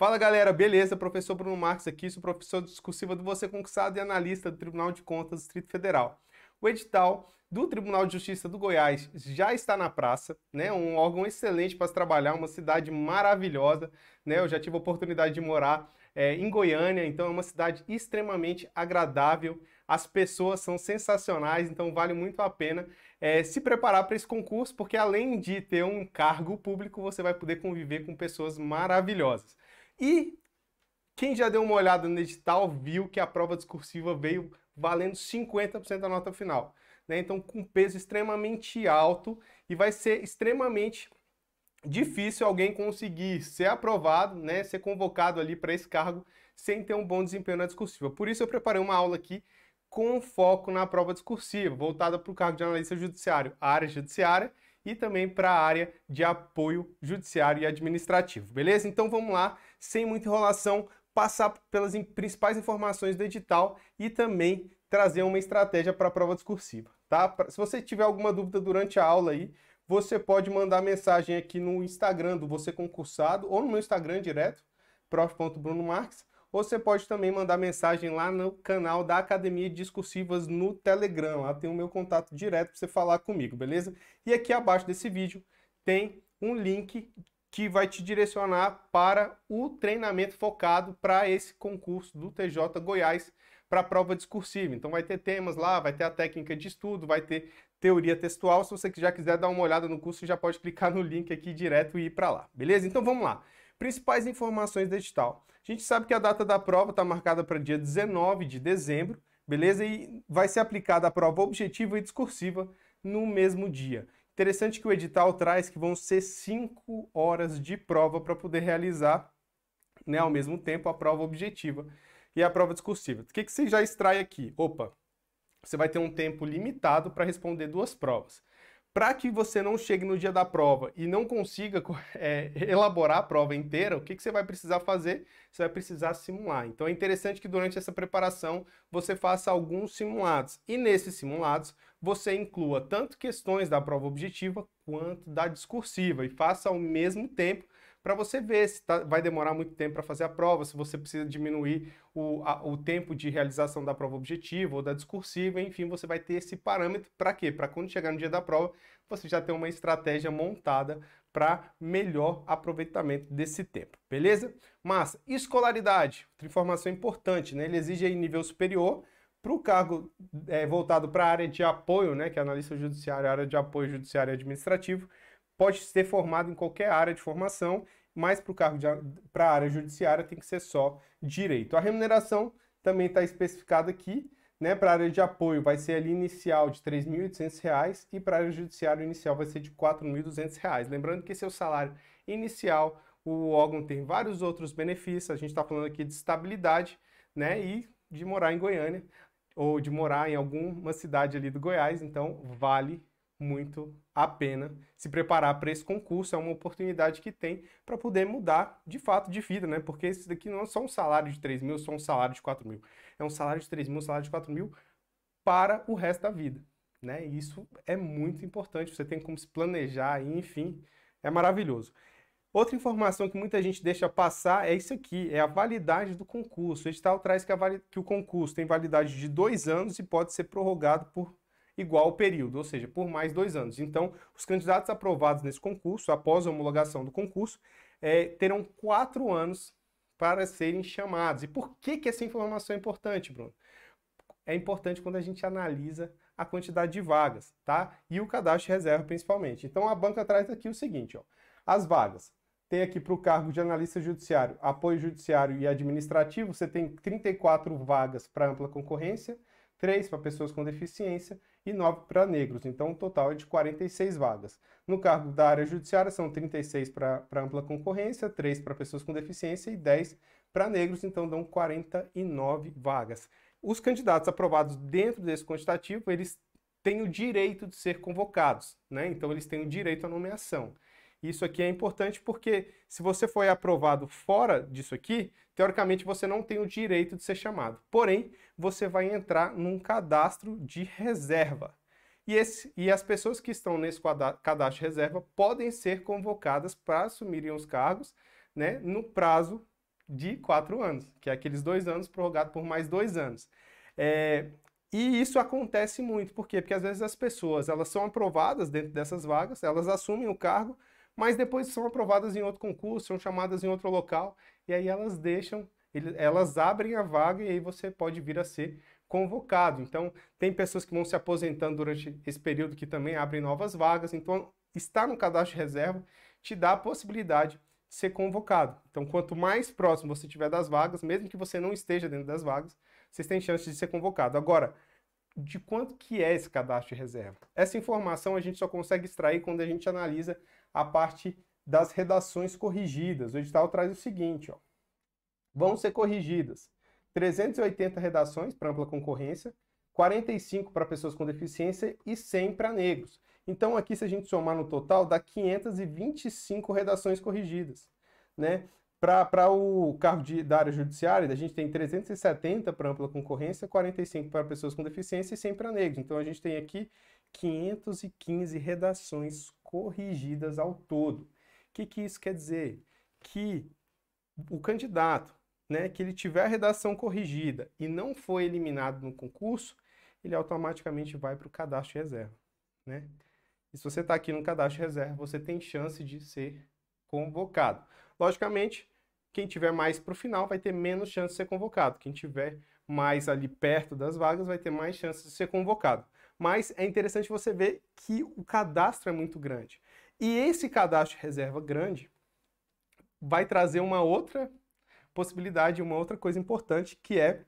Fala galera, beleza? Professor Bruno Marques aqui, sou professor discursiva do Você Conquistado e analista do Tribunal de Contas do Distrito Federal. O edital do Tribunal de Justiça do Goiás já está na praça, né? Um órgão excelente para se trabalhar, uma cidade maravilhosa, né? Eu já tive a oportunidade de morar é, em Goiânia, então é uma cidade extremamente agradável, as pessoas são sensacionais, então vale muito a pena é, se preparar para esse concurso, porque além de ter um cargo público, você vai poder conviver com pessoas maravilhosas. E quem já deu uma olhada no edital viu que a prova discursiva veio valendo 50% da nota final. Né? Então, com peso extremamente alto e vai ser extremamente difícil alguém conseguir ser aprovado, né, ser convocado ali para esse cargo sem ter um bom desempenho na discursiva. Por isso eu preparei uma aula aqui com foco na prova discursiva, voltada para o cargo de analista judiciário, a área judiciária e também para a área de apoio judiciário e administrativo. Beleza? Então vamos lá sem muita enrolação, passar pelas principais informações do edital e também trazer uma estratégia para a prova discursiva, tá? Se você tiver alguma dúvida durante a aula aí, você pode mandar mensagem aqui no Instagram do Você Concursado ou no meu Instagram direto, prof.brunomarques, ou você pode também mandar mensagem lá no canal da Academia de Discursivas no Telegram, lá tem o meu contato direto para você falar comigo, beleza? E aqui abaixo desse vídeo tem um link que vai te direcionar para o treinamento focado para esse concurso do TJ Goiás para a prova discursiva. Então vai ter temas lá, vai ter a técnica de estudo, vai ter teoria textual. Se você já quiser dar uma olhada no curso, já pode clicar no link aqui direto e ir para lá. Beleza? Então vamos lá. Principais informações da edital. A gente sabe que a data da prova está marcada para dia 19 de dezembro, beleza? E vai ser aplicada a prova objetiva e discursiva no mesmo dia. Interessante que o edital traz que vão ser cinco horas de prova para poder realizar, né, ao mesmo tempo, a prova objetiva e a prova discursiva. O que, que você já extrai aqui? Opa, você vai ter um tempo limitado para responder duas provas. Para que você não chegue no dia da prova e não consiga é, elaborar a prova inteira, o que, que você vai precisar fazer? Você vai precisar simular. Então é interessante que durante essa preparação você faça alguns simulados. E nesses simulados você inclua tanto questões da prova objetiva quanto da discursiva e faça ao mesmo tempo para você ver se tá, vai demorar muito tempo para fazer a prova, se você precisa diminuir o, a, o tempo de realização da prova objetiva ou da discursiva, enfim, você vai ter esse parâmetro para quê? Para quando chegar no dia da prova, você já ter uma estratégia montada para melhor aproveitamento desse tempo, beleza? Mas escolaridade, outra informação importante, né? Ele exige aí nível superior, para o cargo é, voltado para a área de apoio, né, que é analista judiciário, área de apoio judiciário e administrativo, pode ser formado em qualquer área de formação, mas para o cargo para a área judiciária tem que ser só direito. A remuneração também está especificada aqui, né? Para a área de apoio vai ser ali inicial de R$ 3.800 e para a área judiciária inicial vai ser de R$ reais. Lembrando que esse é o salário inicial, o órgão tem vários outros benefícios, a gente está falando aqui de estabilidade, né? E de morar em Goiânia, ou de morar em alguma cidade ali do Goiás, então vale muito a pena se preparar para esse concurso, é uma oportunidade que tem para poder mudar de fato de vida, né? Porque isso daqui não é só um salário de 3 mil, é só um salário de 4 mil. É um salário de 3 mil, um salário de 4 mil para o resto da vida, né? E isso é muito importante, você tem como se planejar, enfim, é maravilhoso. Outra informação que muita gente deixa passar é isso aqui, é a validade do concurso. O edital traz que, valid... que, o concurso tem validade de dois anos e pode ser prorrogado por igual período, ou seja, por mais dois anos. Então, os candidatos aprovados nesse concurso, após a homologação do concurso, é, terão quatro anos para serem chamados. E por que, que essa informação é importante, Bruno? É importante quando a gente analisa a quantidade de vagas, tá? E o cadastro de reserva, principalmente. Então, a banca traz aqui o seguinte, ó. As vagas tem aqui para o cargo de analista judiciário, apoio judiciário e administrativo, você tem 34 vagas para ampla concorrência, 3 para pessoas com deficiência e 9 para negros. Então, o total é de 46 vagas. No cargo da área judiciária, são 36 para ampla concorrência, 3 para pessoas com deficiência e 10 para negros, então dão 49 vagas. Os candidatos aprovados dentro desse quantitativo, eles têm o direito de ser convocados, né? Então, eles têm o direito à nomeação. Isso aqui é importante porque se você foi aprovado fora disso aqui, teoricamente você não tem o direito de ser chamado. Porém, você vai entrar num cadastro de reserva. E, esse, e as pessoas que estão nesse cadastro de reserva podem ser convocadas para assumirem os cargos né, no prazo de quatro anos, que é aqueles dois anos prorrogado por mais dois anos. É, e isso acontece muito, por quê? Porque às vezes as pessoas elas são aprovadas dentro dessas vagas, elas assumem o cargo, mas depois são aprovadas em outro concurso, são chamadas em outro local, e aí elas deixam, elas abrem a vaga e aí você pode vir a ser convocado. Então, tem pessoas que vão se aposentando durante esse período que também abrem novas vagas, então estar no cadastro de reserva te dá a possibilidade de ser convocado. Então, quanto mais próximo você tiver das vagas, mesmo que você não esteja dentro das vagas, você tem chance de ser convocado. Agora, de quanto que é esse cadastro de reserva. Essa informação a gente só consegue extrair quando a gente analisa a parte das redações corrigidas. O edital traz o seguinte, ó. Vão ser corrigidas 380 redações para ampla concorrência, 45 para pessoas com deficiência e 100 para negros. Então aqui se a gente somar no total dá 525 redações corrigidas, né? Para o cargo de, da área judiciária, a gente tem 370 para ampla concorrência, 45 para pessoas com deficiência e 100 para negros. Então a gente tem aqui 515 redações corrigidas ao todo. O que, que isso quer dizer? Que o candidato, né, que ele tiver a redação corrigida e não foi eliminado no concurso, ele automaticamente vai para o cadastro de reserva. Né? E se você está aqui no cadastro de reserva, você tem chance de ser convocado. Logicamente, quem tiver mais para o final vai ter menos chance de ser convocado. Quem tiver mais ali perto das vagas vai ter mais chance de ser convocado. Mas é interessante você ver que o cadastro é muito grande. E esse cadastro de reserva grande vai trazer uma outra possibilidade, uma outra coisa importante, que é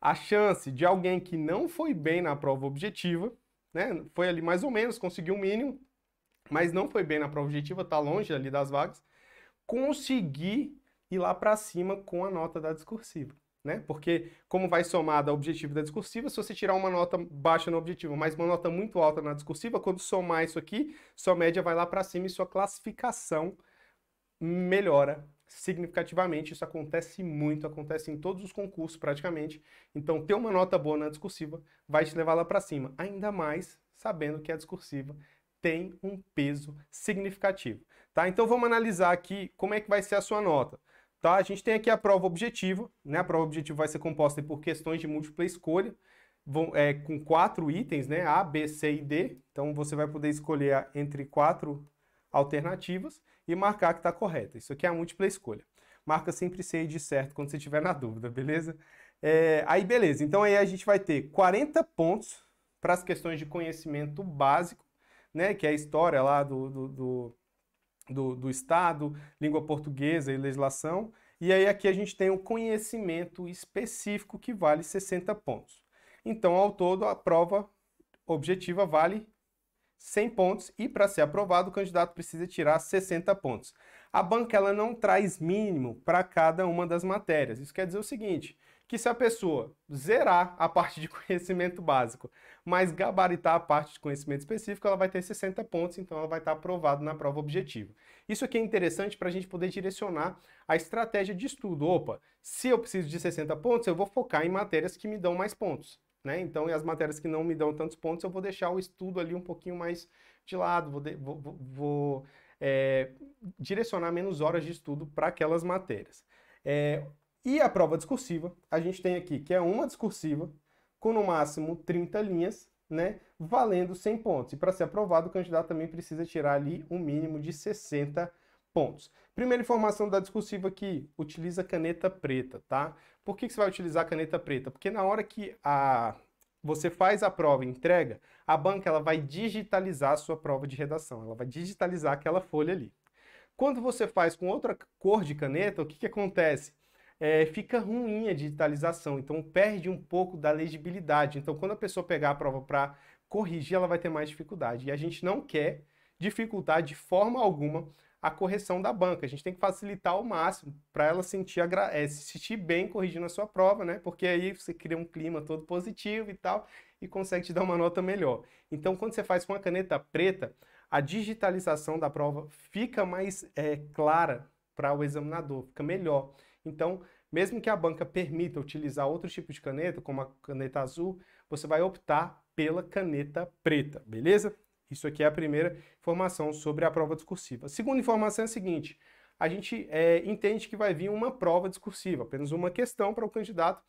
a chance de alguém que não foi bem na prova objetiva, né? Foi ali mais ou menos, conseguiu o um mínimo, mas não foi bem na prova objetiva, está longe ali das vagas, conseguir ir lá para cima com a nota da discursiva. Né? Porque como vai somada a objetivo da discursiva, se você tirar uma nota baixa no objetivo, mas uma nota muito alta na discursiva, quando somar isso aqui, sua média vai lá para cima e sua classificação melhora significativamente. Isso acontece muito, acontece em todos os concursos praticamente. Então ter uma nota boa na discursiva vai te levar lá para cima, ainda mais sabendo que a discursiva tem um peso significativo, tá? Então vamos analisar aqui como é que vai ser a sua nota, tá? A gente tem aqui a prova objetiva, né? A prova objetiva vai ser composta por questões de múltipla escolha, vão, é, com quatro itens, né? A, B, C e D. Então você vai poder escolher entre quatro alternativas e marcar que está correta. Isso aqui é a múltipla escolha. Marca sempre C e de certo quando você estiver na dúvida, beleza? É, aí beleza, então aí a gente vai ter 40 pontos para as questões de conhecimento básico né, que é a história lá do, do, do, do, do Estado, língua portuguesa e legislação. E aí aqui a gente tem um conhecimento específico que vale 60 pontos. Então, ao todo, a prova objetiva vale 100 pontos e para ser aprovado, o candidato precisa tirar 60 pontos. A banca ela não traz mínimo para cada uma das matérias. Isso quer dizer o seguinte, que se a pessoa zerar a parte de conhecimento básico, mas gabaritar a parte de conhecimento específico, ela vai ter 60 pontos, então ela vai estar aprovada na prova objetiva. Isso aqui é interessante para a gente poder direcionar a estratégia de estudo. Opa, se eu preciso de 60 pontos, eu vou focar em matérias que me dão mais pontos. Né? Então, e as matérias que não me dão tantos pontos, eu vou deixar o estudo ali um pouquinho mais de lado, vou, de, vou, vou, vou é, direcionar menos horas de estudo para aquelas matérias. É, e a prova discursiva, a gente tem aqui que é uma discursiva com no máximo 30 linhas, né, valendo 100 pontos. E para ser aprovado, o candidato também precisa tirar ali um mínimo de 60 pontos. Primeira informação da discursiva aqui, utiliza caneta preta, tá? Por que, que você vai utilizar caneta preta? Porque na hora que a você faz a prova e entrega, a banca ela vai digitalizar a sua prova de redação, ela vai digitalizar aquela folha ali. Quando você faz com outra cor de caneta, o que, que acontece? é, fica ruim a digitalização, então perde um pouco da legibilidade. Então, quando a pessoa pegar a prova para corrigir, ela vai ter mais dificuldade. E a gente não quer dificultar de forma alguma a correção da banca. A gente tem que facilitar ao máximo para ela sentir é, se sentir bem corrigindo a sua prova, né? Porque aí você cria um clima todo positivo e tal e consegue te dar uma nota melhor. Então, quando você faz com a caneta preta, a digitalização da prova fica mais é, clara para o examinador, fica melhor. Então, mesmo que a banca permita utilizar outro tipo de caneta, como a caneta azul, você vai optar pela caneta preta, beleza? Isso aqui é a primeira informação sobre a prova discursiva. A segunda informação é a seguinte: a gente é, entende que vai vir uma prova discursiva, apenas uma questão para o candidato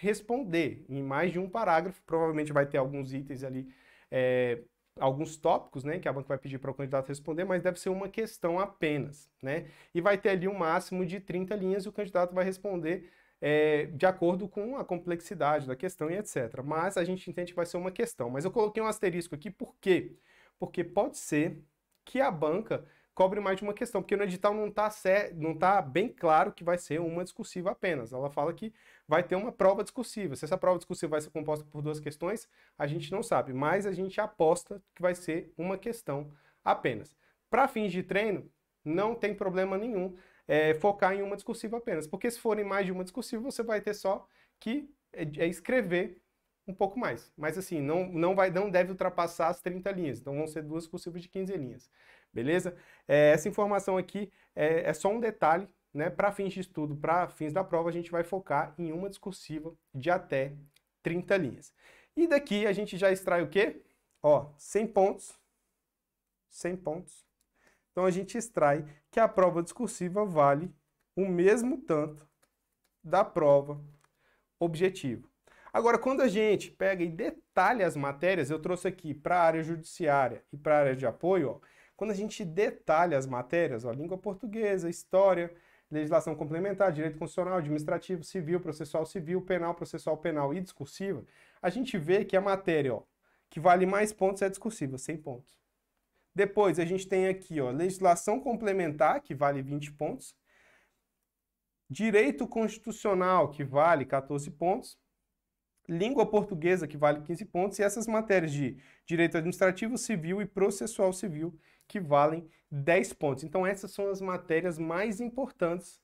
responder em mais de um parágrafo. Provavelmente vai ter alguns itens ali é, alguns tópicos, né, que a banca vai pedir para o candidato responder, mas deve ser uma questão apenas, né? E vai ter ali um máximo de 30 linhas e o candidato vai responder é, de acordo com a complexidade da questão e etc. Mas a gente entende que vai ser uma questão. Mas eu coloquei um asterisco aqui, por quê? Porque pode ser que a banca cobre mais de uma questão, porque no edital não está não tá bem claro que vai ser uma discursiva apenas. Ela fala que vai ter uma prova discursiva. Se essa prova discursiva vai ser composta por duas questões, a gente não sabe, mas a gente aposta que vai ser uma questão apenas. Para fins de treino, não tem problema nenhum é, focar em uma discursiva apenas, porque se forem mais de uma discursiva, você vai ter só que é, é escrever um pouco mais. Mas assim, não, não vai não deve ultrapassar as 30 linhas. Então vão ser duas discursivas de 15 linhas beleza? É, essa informação aqui é, é só um detalhe, né? Para fins de estudo, para fins da prova, a gente vai focar em uma discursiva de até 30 linhas. E daqui a gente já extrai o quê? Ó, 100 pontos, 100 pontos. Então a gente extrai que a prova discursiva vale o mesmo tanto da prova objetiva. Agora, quando a gente pega e detalha as matérias, eu trouxe aqui para a área judiciária e para a área de apoio, ó, quando a gente detalha as matérias, ó, língua portuguesa, história, legislação complementar, direito constitucional, administrativo, civil, processual civil, penal, processual penal e discursiva, a gente vê que a matéria ó, que vale mais pontos é discursiva, 100 pontos. Depois a gente tem aqui ó, legislação complementar, que vale 20 pontos, direito constitucional, que vale 14 pontos, língua portuguesa, que vale 15 pontos, e essas matérias de direito administrativo, civil e processual civil, que valem 10 pontos. Então, essas são as matérias mais importantes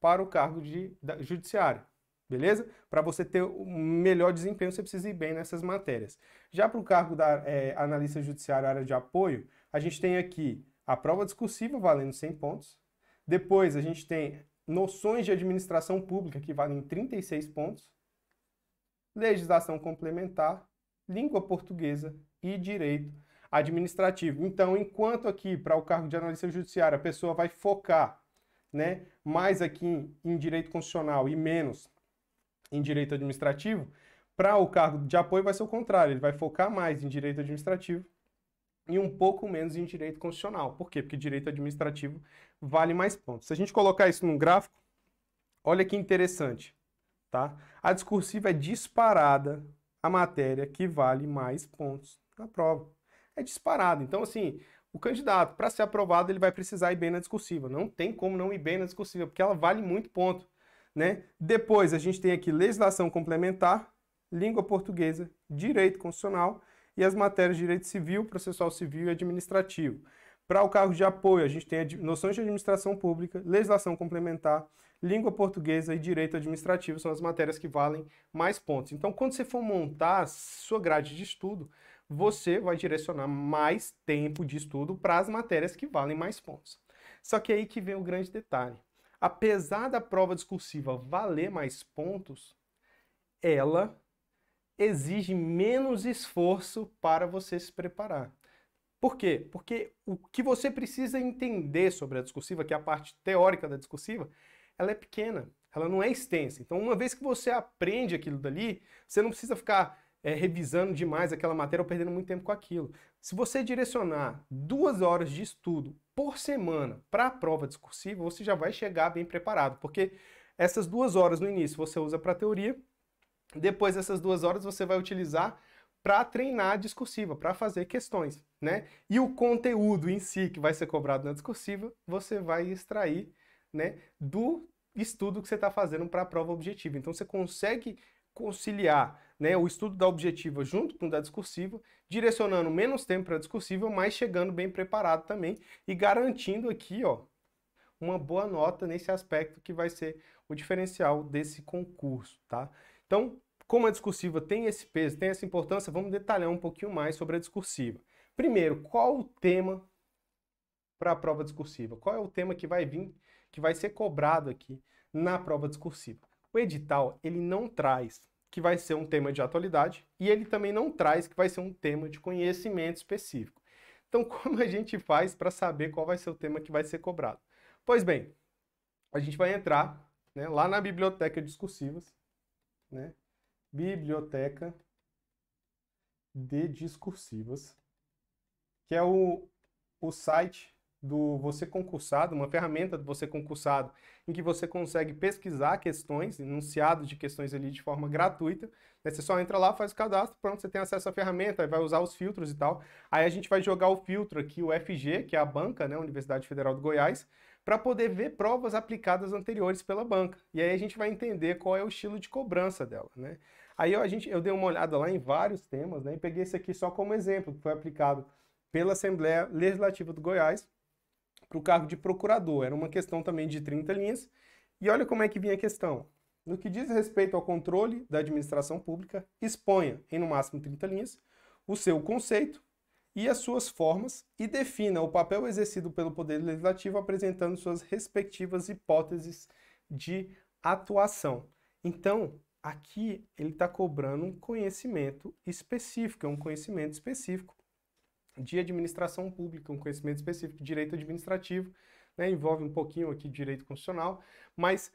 para o cargo de da, judiciário. Beleza? Para você ter um melhor desempenho, você precisa ir bem nessas matérias. Já para o cargo da é, analista judiciário, área de apoio, a gente tem aqui a prova discursiva valendo 100 pontos. Depois, a gente tem noções de administração pública, que valem 36 pontos legislação complementar, língua portuguesa e direito administrativo. Então, enquanto aqui para o cargo de analista judiciário a pessoa vai focar, né, mais aqui em, em direito constitucional e menos em direito administrativo, para o cargo de apoio vai ser o contrário, ele vai focar mais em direito administrativo e um pouco menos em direito constitucional. Por quê? Porque direito administrativo vale mais pontos. Se a gente colocar isso num gráfico, olha que interessante tá? A discursiva é disparada a matéria que vale mais pontos na prova. É disparada. Então, assim, o candidato, para ser aprovado, ele vai precisar ir bem na discursiva. Não tem como não ir bem na discursiva, porque ela vale muito ponto. Né? Depois a gente tem aqui legislação complementar, língua portuguesa, direito constitucional e as matérias de direito civil, processual civil e administrativo. Para o cargo de apoio, a gente tem noções de administração pública, legislação complementar, língua portuguesa e direito administrativo são as matérias que valem mais pontos. Então, quando você for montar a sua grade de estudo, você vai direcionar mais tempo de estudo para as matérias que valem mais pontos. Só que é aí que vem o grande detalhe. Apesar da prova discursiva valer mais pontos, ela exige menos esforço para você se preparar. Por quê? Porque o que você precisa entender sobre a discursiva, que é a parte teórica da discursiva, ela é pequena, ela não é extensa. Então, uma vez que você aprende aquilo dali, você não precisa ficar é, revisando demais aquela matéria ou perdendo muito tempo com aquilo. Se você direcionar duas horas de estudo por semana para a prova discursiva, você já vai chegar bem preparado, porque essas duas horas no início você usa para teoria, depois essas duas horas você vai utilizar para treinar a discursiva, para fazer questões, né? E o conteúdo em si que vai ser cobrado na discursiva, você vai extrair né, do estudo que você está fazendo para a prova objetiva. Então você consegue conciliar né, o estudo da objetiva junto com o da discursiva, direcionando menos tempo para a discursiva, mas chegando bem preparado também e garantindo aqui ó, uma boa nota nesse aspecto que vai ser o diferencial desse concurso. Tá? Então, como a discursiva tem esse peso, tem essa importância, vamos detalhar um pouquinho mais sobre a discursiva. Primeiro, qual o tema para a prova discursiva? Qual é o tema que vai vir que vai ser cobrado aqui na prova discursiva. O edital, ele não traz que vai ser um tema de atualidade e ele também não traz que vai ser um tema de conhecimento específico. Então, como a gente faz para saber qual vai ser o tema que vai ser cobrado? Pois bem, a gente vai entrar né, lá na biblioteca discursivas, né, biblioteca de discursivas, que é o, o site do você concursado, uma ferramenta do você concursado, em que você consegue pesquisar questões, enunciado de questões ali de forma gratuita. Né? Você só entra lá, faz o cadastro, pronto, você tem acesso à ferramenta, aí vai usar os filtros e tal. Aí a gente vai jogar o filtro aqui, o FG, que é a banca, né, Universidade Federal do Goiás, para poder ver provas aplicadas anteriores pela banca. E aí a gente vai entender qual é o estilo de cobrança dela, né? Aí eu, a gente, eu dei uma olhada lá em vários temas, né, e peguei esse aqui só como exemplo, que foi aplicado pela Assembleia Legislativa do Goiás, para o cargo de procurador. Era uma questão também de 30 linhas. E olha como é que vinha a questão. No que diz respeito ao controle da administração pública, exponha, em no máximo 30 linhas, o seu conceito e as suas formas e defina o papel exercido pelo Poder Legislativo apresentando suas respectivas hipóteses de atuação. Então, aqui ele está cobrando um conhecimento específico, é um conhecimento específico de administração pública, um conhecimento específico de direito administrativo, né, envolve um pouquinho aqui de direito constitucional, mas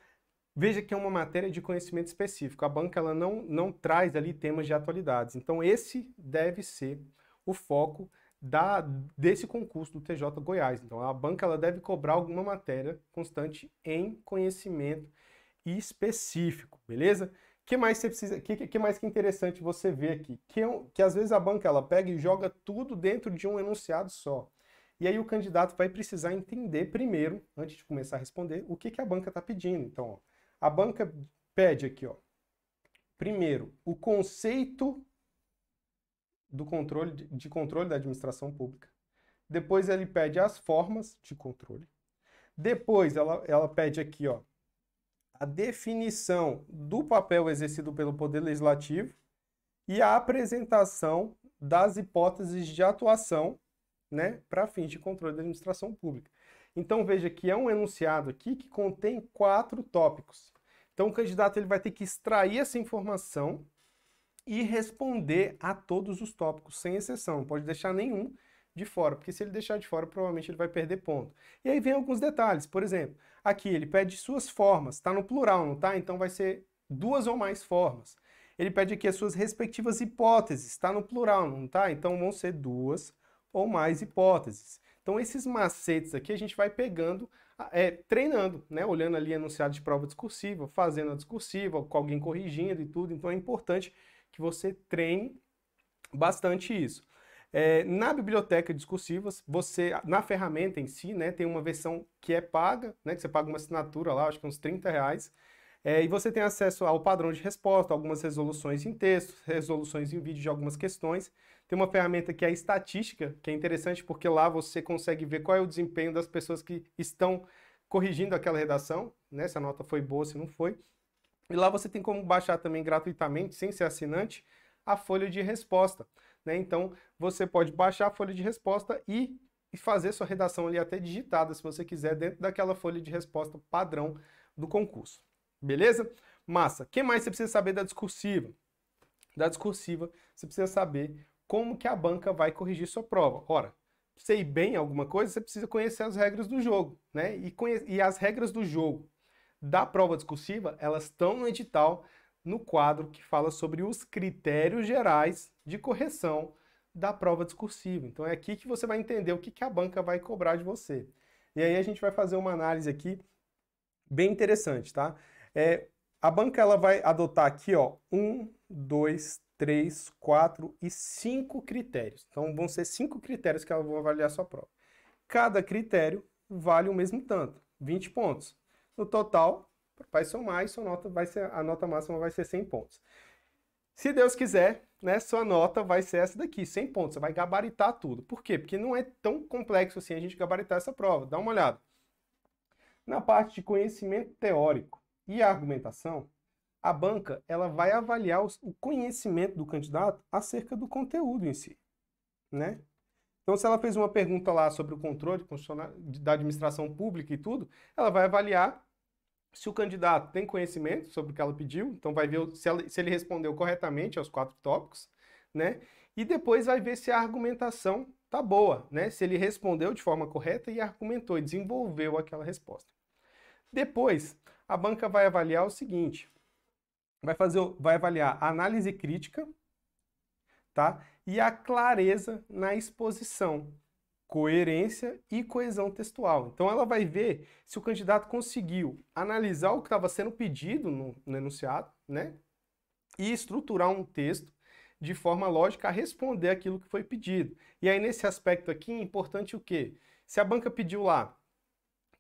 veja que é uma matéria de conhecimento específico. A banca ela não, não traz ali temas de atualidades. Então, esse deve ser o foco da, desse concurso do TJ Goiás. Então, a banca ela deve cobrar alguma matéria constante em conhecimento específico, beleza? que mais você precisa, que, que mais que interessante você vê aqui? Que, é que às vezes a banca ela pega e joga tudo dentro de um enunciado só. E aí o candidato vai precisar entender primeiro, antes de começar a responder, o que, que a banca está pedindo. Então, ó, a banca pede aqui, ó, primeiro, o conceito do controle de, controle da administração pública. Depois ele pede as formas de controle. Depois ela, ela pede aqui, ó, a definição do papel exercido pelo Poder Legislativo e a apresentação das hipóteses de atuação né, para fins de controle da administração pública. Então veja que é um enunciado aqui que contém quatro tópicos. Então o candidato ele vai ter que extrair essa informação e responder a todos os tópicos, sem exceção, não pode deixar nenhum de fora, porque se ele deixar de fora, provavelmente ele vai perder ponto. E aí vem alguns detalhes, por exemplo, aqui ele pede suas formas, está no plural, não tá? Então vai ser duas ou mais formas. Ele pede aqui as suas respectivas hipóteses, está no plural, não tá? Então vão ser duas ou mais hipóteses. Então esses macetes aqui a gente vai pegando, é, treinando, né? Olhando ali enunciado de prova discursiva, fazendo a discursiva, com alguém corrigindo e tudo. Então é importante que você treine bastante isso. É, na biblioteca discursiva, você, na ferramenta em si, né, tem uma versão que é paga, né, que você paga uma assinatura lá, acho que uns 30 reais, é, e você tem acesso ao padrão de resposta, algumas resoluções em texto, resoluções em vídeo de algumas questões. Tem uma ferramenta que é a estatística, que é interessante porque lá você consegue ver qual é o desempenho das pessoas que estão corrigindo aquela redação, né? se a nota foi boa, se não foi. E lá você tem como baixar também gratuitamente, sem ser assinante, a folha de resposta. Né? Então, você pode baixar a folha de resposta e fazer sua redação ali até digitada, se você quiser, dentro daquela folha de resposta padrão do concurso. Beleza? Massa. O que mais você precisa saber da discursiva? Da discursiva, você precisa saber como que a banca vai corrigir sua prova. Ora, sei bem alguma coisa, você precisa conhecer as regras do jogo, né? E, e as regras do jogo da prova discursiva, elas estão no edital, no quadro que fala sobre os critérios gerais de correção da prova discursiva. Então é aqui que você vai entender o que, que a banca vai cobrar de você. E aí a gente vai fazer uma análise aqui bem interessante, tá? É, a banca ela vai adotar aqui, ó, um, dois, três, quatro e cinco critérios. Então vão ser cinco critérios que ela vai avaliar sua prova. Cada critério vale o mesmo tanto, 20 pontos. No total, vai somar e sua nota vai ser, a nota máxima vai ser 100 pontos. Se Deus quiser, né, sua nota vai ser essa daqui, 100 pontos. Você vai gabaritar tudo. Por quê? Porque não é tão complexo assim a gente gabaritar essa prova. Dá uma olhada. Na parte de conhecimento teórico e argumentação, a banca ela vai avaliar os, o conhecimento do candidato acerca do conteúdo em si, né? Então, se ela fez uma pergunta lá sobre o controle da administração pública e tudo, ela vai avaliar se o candidato tem conhecimento sobre o que ela pediu, então vai ver se, ela, se ele respondeu corretamente aos quatro tópicos, né? E depois vai ver se a argumentação tá boa, né? Se ele respondeu de forma correta e argumentou e desenvolveu aquela resposta. Depois, a banca vai avaliar o seguinte: vai fazer, vai avaliar a análise crítica, tá? E a clareza na exposição coerência e coesão textual. Então ela vai ver se o candidato conseguiu analisar o que estava sendo pedido no, no, enunciado, né? E estruturar um texto de forma lógica a responder aquilo que foi pedido. E aí nesse aspecto aqui é importante o quê? Se a banca pediu lá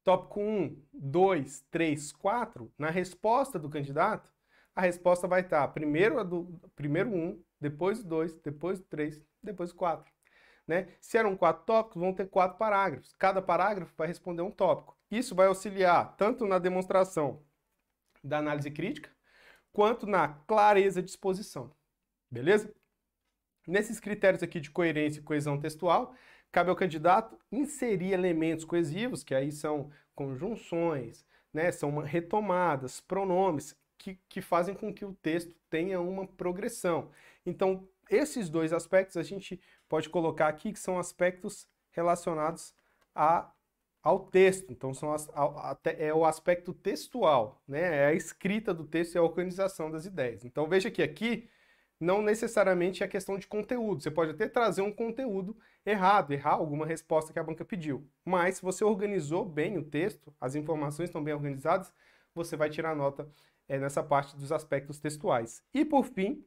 tópico 1, 2, 3, 4, na resposta do candidato, a resposta vai estar primeiro a do primeiro 1, depois o 2, depois o 3, depois o 4. Né? Se eram quatro tópicos, vão ter quatro parágrafos. Cada parágrafo vai responder um tópico. Isso vai auxiliar tanto na demonstração da análise crítica, quanto na clareza de exposição. Beleza? Nesses critérios aqui de coerência e coesão textual, cabe ao candidato inserir elementos coesivos, que aí são conjunções, né, são retomadas, pronomes, que, que fazem com que o texto tenha uma progressão. Então, esses dois aspectos a gente pode colocar aqui que são aspectos relacionados a, ao texto. Então, são as, a, a, é o aspecto textual, né? É a escrita do texto e a organização das ideias. Então, veja que aqui não necessariamente é questão de conteúdo. Você pode até trazer um conteúdo errado, errar alguma resposta que a banca pediu. Mas se você organizou bem o texto, as informações estão bem organizadas, você vai tirar nota é, nessa parte dos aspectos textuais. E por fim,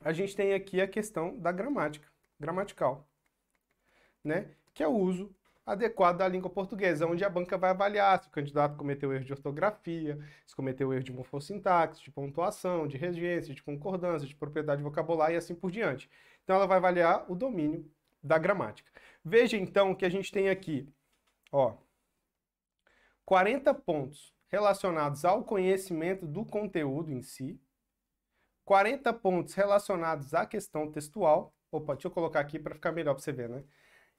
a gente tem aqui a questão da gramática, gramatical, né? Que é o uso adequado da língua portuguesa, onde a banca vai avaliar se o candidato cometeu erro de ortografia, se cometeu erro de morfossintaxe, de pontuação, de regência, de concordância, de propriedade vocabular e assim por diante. Então ela vai avaliar o domínio da gramática. Veja então que a gente tem aqui, ó, 40 pontos relacionados ao conhecimento do conteúdo em si, 40 pontos relacionados à questão textual. Opa, deixa eu colocar aqui para ficar melhor para você ver, né?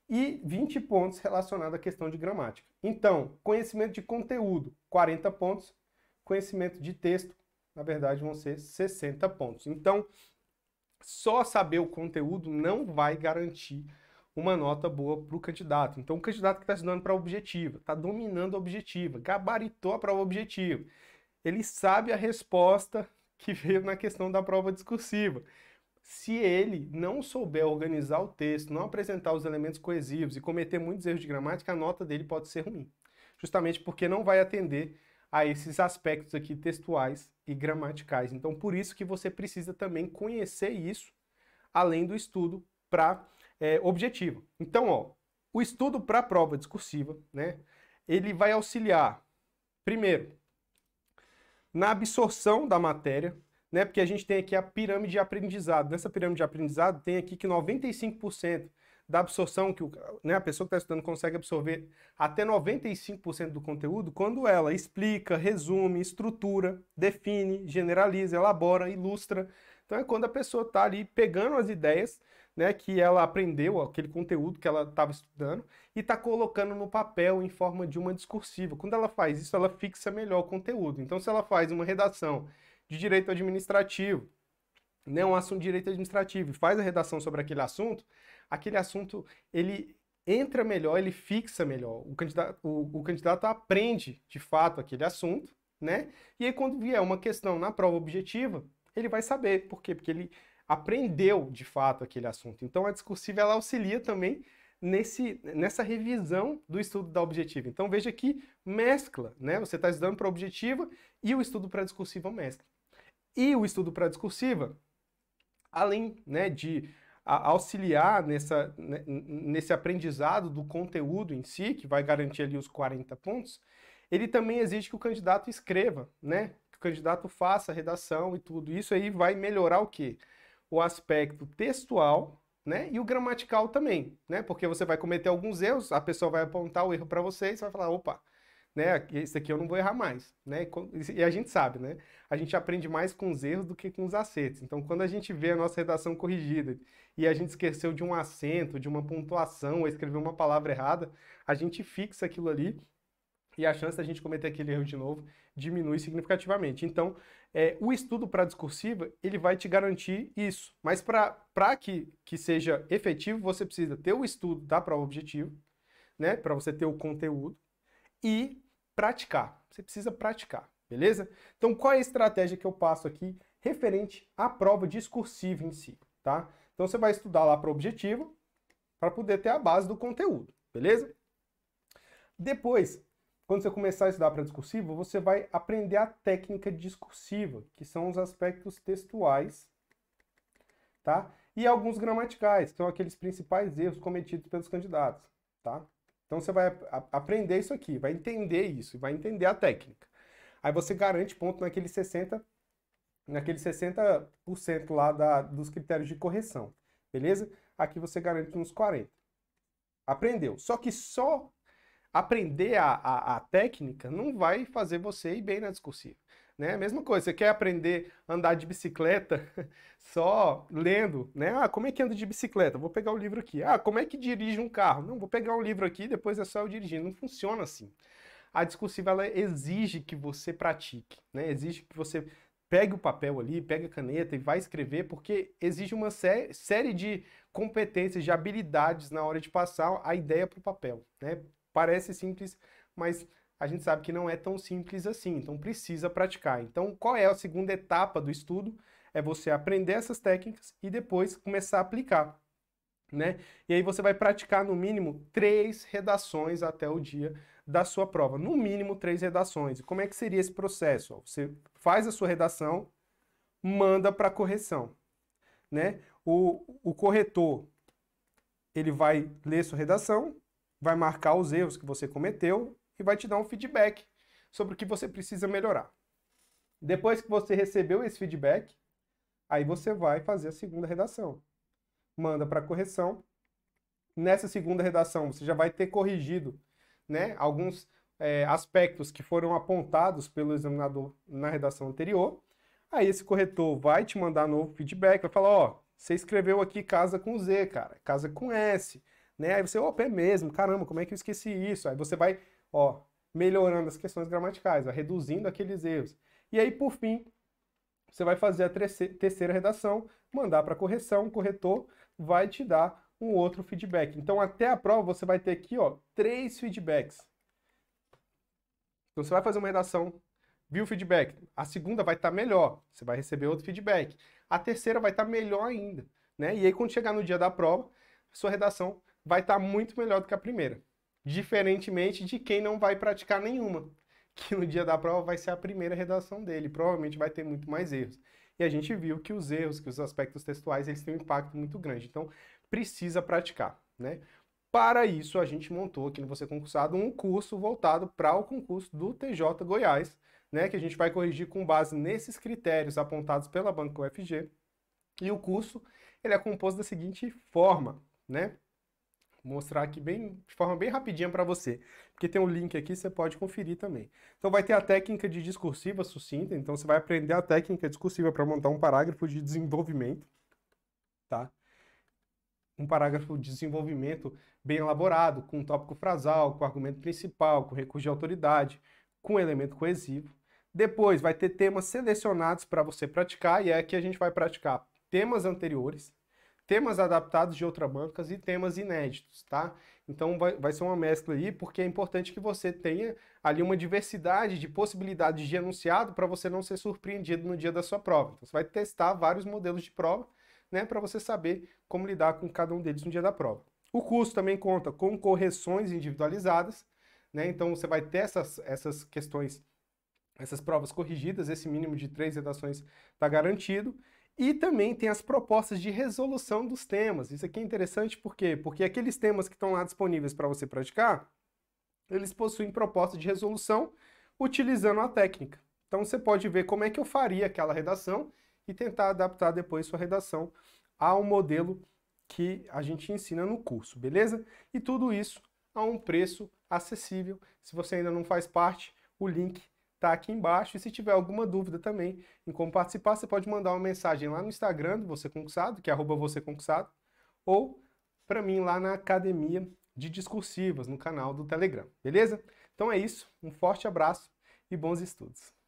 E 20 pontos relacionados à questão de gramática. Então, conhecimento de conteúdo, 40 pontos. Conhecimento de texto, na verdade, vão ser 60 pontos. Então, só saber o conteúdo não vai garantir uma nota boa para o candidato. Então, o candidato que está estudando para a objetiva, está dominando a objetiva, gabaritou a prova objetiva, ele sabe a resposta que veio na questão da prova discursiva. Se ele não souber organizar o texto, não apresentar os elementos coesivos e cometer muitos erros de gramática, a nota dele pode ser ruim. Justamente porque não vai atender a esses aspectos aqui textuais e gramaticais. Então, por isso que você precisa também conhecer isso, além do estudo para é, eh, objetivo. Então, ó, o estudo para a prova discursiva, né? Ele vai auxiliar, primeiro, na absorção da matéria, né? Porque a gente tem aqui a pirâmide de aprendizado. Nessa pirâmide de aprendizado tem aqui que 95% da absorção que o, né, a pessoa que está estudando consegue absorver até 95% do conteúdo quando ela explica, resume, estrutura, define, generaliza, elabora, ilustra. Então é quando a pessoa está ali pegando as ideias né, que ela aprendeu, aquele conteúdo que ela estava estudando, e está colocando no papel em forma de uma discursiva. Quando ela faz isso, ela fixa melhor o conteúdo. Então, se ela faz uma redação de direito administrativo, né, um assunto de direito administrativo, e faz a redação sobre aquele assunto, aquele assunto ele entra melhor, ele fixa melhor. O candidato, o, o candidato aprende de fato aquele assunto, né? E aí, quando vier uma questão na prova objetiva, ele vai saber. Por quê? Porque ele aprendeu de fato aquele assunto. Então a discursiva ela auxilia também nesse, nessa revisão do estudo da objetiva. Então veja que mescla, né? Você está estudando para a objetiva e o estudo para a discursiva mescla. E o estudo para a discursiva, além né, de auxiliar nessa, né, nesse aprendizado do conteúdo em si, que vai garantir ali os 40 pontos, ele também exige que o candidato escreva, né? Que o candidato faça a redação e tudo. Isso aí vai melhorar o quê? o aspecto textual né, e o gramatical também, né? Porque você vai cometer alguns erros, a pessoa vai apontar o erro para você e você vai falar, opa, né? Esse aqui eu não vou errar mais, né? E a gente sabe, né? A gente aprende mais com os erros do que com os acertos. Então, quando a gente vê a nossa redação corrigida e a gente esqueceu de um acento, de uma pontuação, ou escreveu uma palavra errada, a gente fixa aquilo ali e a chance da gente cometer aquele erro de novo diminui significativamente. Então, é, o estudo para discursiva ele vai te garantir isso, mas para que, que seja efetivo, você precisa ter o estudo da prova objetivo, né, para você ter o conteúdo, e praticar. Você precisa praticar, beleza? Então, qual é a estratégia que eu passo aqui referente à prova discursiva em si, tá? Então, você vai estudar lá para o objetivo, para poder ter a base do conteúdo, beleza? Depois, quando você começar a estudar para discursivo, você vai aprender a técnica discursiva, que são os aspectos textuais, tá? E alguns gramaticais, que são aqueles principais erros cometidos pelos candidatos, tá? Então você vai aprender isso aqui, vai entender isso, vai entender a técnica. Aí você garante ponto naquele 60 naquele 60% lá da, dos critérios de correção, beleza? Aqui você garante uns 40. Aprendeu. Só que só aprender a, a, a, técnica não vai fazer você ir bem na discursiva. Né? É. Mesma coisa, você quer aprender a andar de bicicleta só lendo, né? Ah, como é que anda de bicicleta? Vou pegar o livro aqui. Ah, como é que dirige um carro? Não, vou pegar um livro aqui, depois é só eu dirigir. Não funciona assim. A discursiva ela exige que você pratique, né? Exige que você pegue o papel ali, pegue a caneta e vá escrever, porque exige uma sé série de competências, de habilidades na hora de passar a ideia para o papel, né? Parece simples, mas a gente sabe que não é tão simples assim, então precisa praticar. Então, qual é a segunda etapa do estudo? É você aprender essas técnicas e depois começar a aplicar. Né? E aí você vai praticar no mínimo três redações até o dia da sua prova. No mínimo três redações. E como é que seria esse processo? Você faz a sua redação, manda para correção, né? O, o corretor ele vai ler sua redação, vai marcar os erros que você cometeu e vai te dar um feedback sobre o que você precisa melhorar. Depois que você recebeu esse feedback, aí você vai fazer a segunda redação. Manda para correção. Nessa segunda redação, você já vai ter corrigido né, alguns é, aspectos que foram apontados pelo examinador na redação anterior. Aí esse corretor vai te mandar novo feedback, vai falar, ó, oh, você escreveu aqui casa com Z, cara, casa com S né? Aí você, opa, é mesmo, caramba, como é que eu esqueci isso? Aí você vai, ó, melhorando as questões gramaticais, ó, reduzindo aqueles erros. E aí, por fim, você vai fazer a terceira redação, mandar para correção, o corretor vai te dar um outro feedback. Então, até a prova, você vai ter aqui, ó, três feedbacks. Então, você vai fazer uma redação, viu o feedback? A segunda vai estar tá melhor, você vai receber outro feedback. A terceira vai estar tá melhor ainda, né? E aí, quando chegar no dia da prova, sua redação vai estar tá muito melhor do que a primeira. Diferentemente de quem não vai praticar nenhuma, que no dia da prova vai ser a primeira redação dele, provavelmente vai ter muito mais erros. E a gente viu que os erros, que os aspectos textuais, eles têm um impacto muito grande. Então, precisa praticar, né? Para isso, a gente montou aqui no Você Concursado um curso voltado para o concurso do TJ Goiás, né, que a gente vai corrigir com base nesses critérios apontados pela banca UFG. E o curso ele é composto da seguinte forma, né? mostrar aqui bem, de forma bem rapidinha para você, porque tem um link aqui, você pode conferir também. Então vai ter a técnica de discursiva sucinta, então você vai aprender a técnica discursiva para montar um parágrafo de desenvolvimento, tá? Um parágrafo de desenvolvimento bem elaborado, com um tópico frasal, com argumento principal, com recurso de autoridade, com elemento coesivo. Depois vai ter temas selecionados para você praticar, e é que a gente vai praticar temas anteriores, temas adaptados de outras bancas e temas inéditos, tá? Então vai, vai ser uma mescla aí, porque é importante que você tenha ali uma diversidade de possibilidades de enunciado para você não ser surpreendido no dia da sua prova. Então você vai testar vários modelos de prova, né, para você saber como lidar com cada um deles no dia da prova. O curso também conta com correções individualizadas, né? Então você vai ter essas, essas questões, essas provas corrigidas, esse mínimo de três redações está garantido. E também tem as propostas de resolução dos temas. Isso aqui é interessante por quê? Porque aqueles temas que estão lá disponíveis para você praticar, eles possuem proposta de resolução utilizando a técnica. Então você pode ver como é que eu faria aquela redação e tentar adaptar depois sua redação ao modelo que a gente ensina no curso, beleza? E tudo isso a um preço acessível. Se você ainda não faz parte, o link está aqui embaixo. E se tiver alguma dúvida também em como participar, você pode mandar uma mensagem lá no Instagram do Você Conquistado, que é arroba Você Conquistado, ou para mim lá na Academia de Discursivas, no canal do Telegram, beleza? Então é isso, um forte abraço e bons estudos.